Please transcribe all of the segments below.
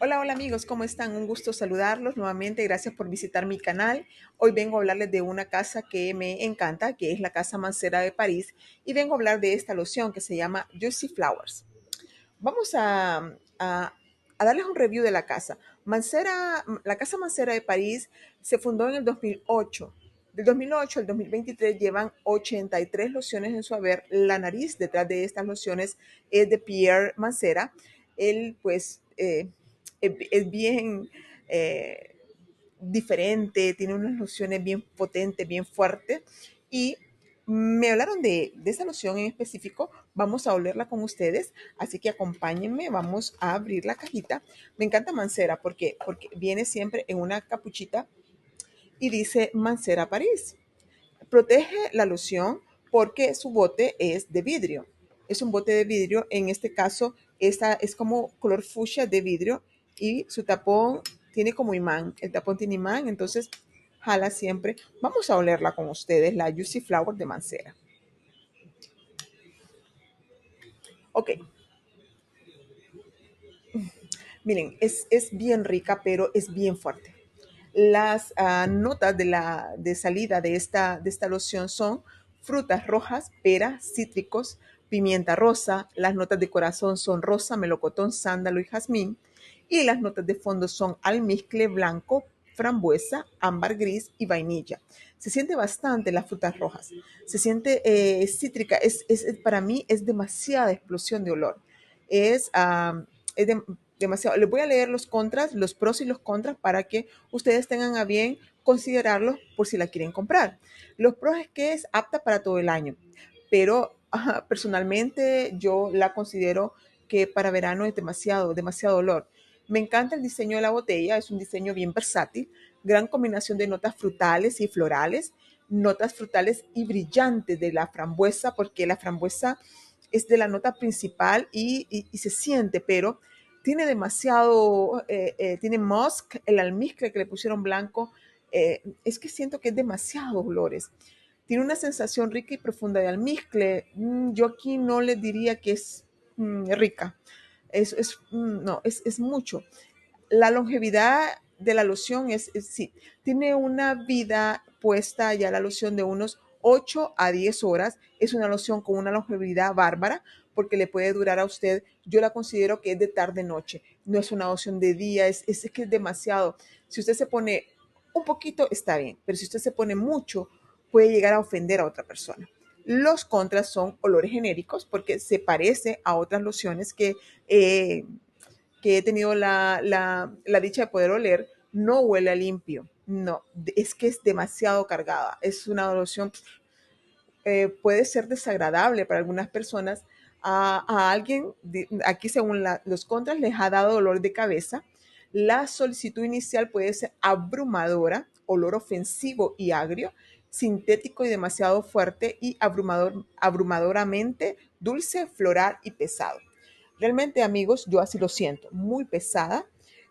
Hola, hola amigos, ¿cómo están? Un gusto saludarlos nuevamente. Gracias por visitar mi canal. Hoy vengo a hablarles de una casa que me encanta, que es la Casa Mancera de París, y vengo a hablar de esta loción que se llama Juicy Flowers. Vamos a, darles un review de la casa. Mancera, la Casa Mancera de París se fundó en el 2008. Del 2008 al 2023 llevan 83 lociones en su haber. La nariz detrás de estas lociones es de Pierre Mancera. Él, pues, eh, es, bien eh, diferente, tiene unas lociones bien potentes, bien fuertes. Y me hablaron de, de esa noción en específico, vamos a olerla con ustedes, así que acompáñenme, vamos a abrir la cajita. Me encanta Mancera porque, porque viene siempre en una capuchita y dice Mancera París. Protege la loción porque su bote es de vidrio. Es un bote de vidrio, en este caso esta es como color fucsia de vidrio y su tapón tiene como imán, el tapón tiene imán, entonces jala siempre. Vamos a olerla con ustedes, la Juicy Flower de Mancera. Ok. Miren, es, bien rica, pero es bien fuerte. Las ah, notas de, la, de salida de esta, de esta loción son frutas rojas, peras, cítricos, pimienta rosa. Las notas de corazón son rosa, melocotón, sándalo y jazmín y las notas de fondo son almizcle blanco, frambuesa, ámbar gris y vainilla. Se siente bastante las frutas rojas. Se siente eh, cítrica. Es, para mí es demasiada explosión de olor. Es, demasiado. Les voy a leer los contras, los pros y los contras para que ustedes tengan a bien considerarlos por si la quieren comprar. Los pros es que es apta para todo el año, pero personalmente yo la considero que para verano es demasiado, demasiado olor. Me encanta el diseño de la botella, es un diseño bien versátil, gran combinación de notas frutales y florales, notas frutales y brillantes de la frambuesa, porque la frambuesa es de la nota principal y, se siente, pero tiene demasiado, eh, eh, tiene musk, el almizcle que le pusieron blanco, eh, es que siento que es demasiado olores. Tiene una sensación rica y profunda de almizcle. Mm, yo aquí no le diría que es mm, rica. Es, es mm, no, es, es, mucho. La longevidad de la loción es, sí, tiene una vida puesta ya la loción de unos 8 a 10 horas. Es una loción con una longevidad bárbara porque le puede durar a usted, yo la considero que es de tarde-noche, no es una loción de día, es, es que es demasiado. Si usted se pone un poquito, está bien, pero si usted se pone mucho, puede llegar a ofender a otra persona. Los contras son olores genéricos porque se parece a otras lociones que, eh, que he tenido la, dicha de poder oler. No huele a limpio, no, es que es demasiado cargada. Es una loción, eh, puede ser desagradable para algunas personas. A, alguien, aquí según los contras, les ha dado dolor de cabeza. La solicitud inicial puede ser abrumadora, olor ofensivo y agrio, sintético y demasiado fuerte y abrumador, abrumadoramente dulce, floral y pesado. Realmente, amigos, yo así lo siento, muy pesada.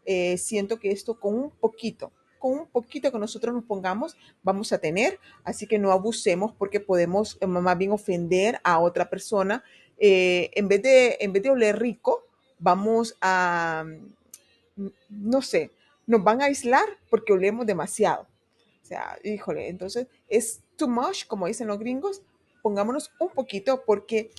Eh, siento que esto con un poquito, con un poquito que nosotros nos pongamos, vamos a tener. Así que no abusemos porque podemos eh, más bien ofender a otra persona. Eh, en, vez de, en vez de oler rico, vamos a, mm, no sé, nos van a aislar porque olemos demasiado. O sea, híjole, entonces es too much, como dicen los gringos, pongámonos un poquito porque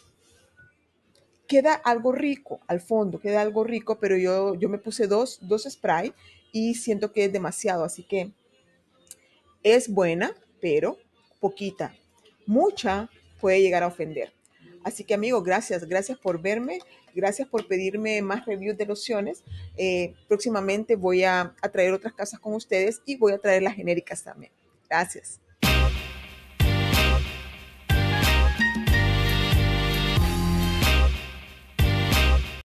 queda algo rico al fondo, queda algo rico, pero yo, yo me puse dos, dos spray y siento que es demasiado, así que es buena, pero poquita. Mucha puede llegar a ofender. Así que amigos, gracias, gracias por verme, gracias por pedirme más reviews de lociones. Eh, próximamente voy a, a traer otras casas con ustedes y voy a traer las genéricas también. Gracias.